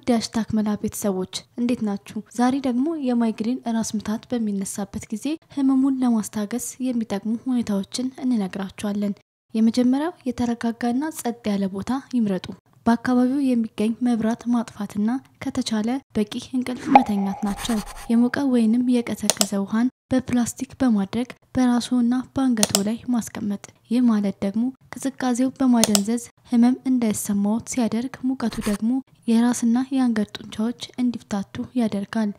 ውድ ያሽታክ መላ ቤተሰቦች እንዴት ናችሁ? ዛሬ ደግሞ የማይግሪን ራስ ምታት በሚነሳበት ጊዜ ህመሙን ለማስታገስ የሚጠቅሙ ሁኔታዎችን እንነግራችኋለን። የመጀመሪያው የተረጋጋና ጸጥ ያለ ቦታ ይምረጡ። በአካባቢው የሚገኝ መብራት ማጥፋትና ከተቻለ በቂ እንቅልፍ መተኛት ናቸው። የሞቀ ወይንም የቀዘቀዘ ውሃን በፕላስቲክ በማድረግ በራሱና በአንገቶ ላይ ማስቀመጥ። ይህ ማለት ደግሞ ቅዝቃዜው በማደንዘዝ ህመም እንዳይሰማዎት ሲያደርግ፣ ሙቀቱ ደግሞ የራስና የአንገት ጡንቻዎች እንዲፍታቱ ያደርጋል።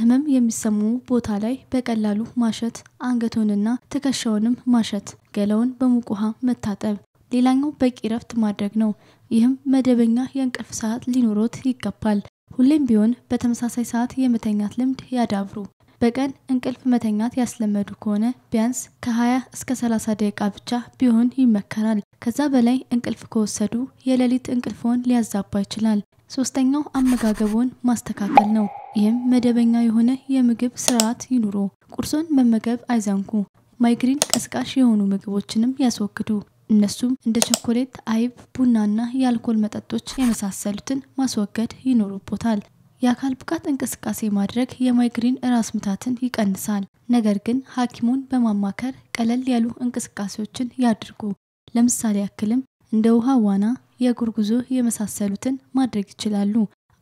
ህመም የሚሰሙ ቦታ ላይ በቀላሉ ማሸት፣ አንገቶንና ትከሻውንም ማሸት፣ ገላውን በሙቅ ውሃ መታጠብ። ሌላኛው በቂ ረፍት ማድረግ ነው። ይህም መደበኛ የእንቅልፍ ሰዓት ሊኖሮት ይገባል። ሁሌም ቢሆን በተመሳሳይ ሰዓት የመተኛት ልምድ ያዳብሩ። በቀን እንቅልፍ መተኛት ያስለመዱ ከሆነ ቢያንስ ከ20 እስከ 30 ደቂቃ ብቻ ቢሆን ይመከራል። ከዛ በላይ እንቅልፍ ከወሰዱ የሌሊት እንቅልፎን ሊያዛባ ይችላል። ሶስተኛው አመጋገቡን ማስተካከል ነው። ይህም መደበኛ የሆነ የምግብ ስርዓት ይኑሩ። ቁርሶን መመገብ አይዛንኩ። ማይግሪን ቀስቃሽ የሆኑ ምግቦችንም ያስወግዱ። እነሱም እንደ ቸኮሌት፣ አይብ፣ ቡናና የአልኮል መጠጦች የመሳሰሉትን ማስወገድ ይኖሩቦታል። የአካል ብቃት እንቅስቃሴ ማድረግ የማይግሪን ራስ ምታትን ይቀንሳል። ነገር ግን ሐኪሙን በማማከር ቀለል ያሉ እንቅስቃሴዎችን ያድርጉ። ለምሳሌ ያክልም እንደ ውሃ ዋና፣ የእግር ጉዞ የመሳሰሉትን ማድረግ ይችላሉ።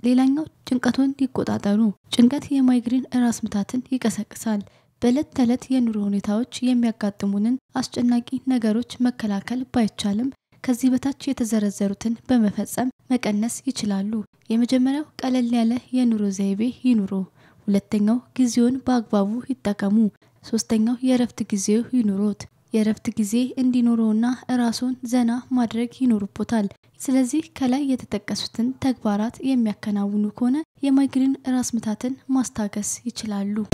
ሌላኛው ጭንቀቱን ይቆጣጠሩ። ጭንቀት የማይግሪን ራስ ምታትን ይቀሰቅሳል። በዕለት ተዕለት የኑሮ ሁኔታዎች የሚያጋጥሙንን አስጨናቂ ነገሮች መከላከል ባይቻልም ከዚህ በታች የተዘረዘሩትን በመፈጸም መቀነስ ይችላሉ። የመጀመሪያው ቀለል ያለ የኑሮ ዘይቤ ይኑሩ። ሁለተኛው ጊዜውን በአግባቡ ይጠቀሙ። ሶስተኛው የእረፍት ጊዜው ይኑሮት። የእረፍት ጊዜ እንዲኖረውና ራሱን ዘና ማድረግ ይኖርቦታል። ስለዚህ ከላይ የተጠቀሱትን ተግባራት የሚያከናውኑ ከሆነ የማይግሪን ራስ ምታትን ማስታገስ ይችላሉ።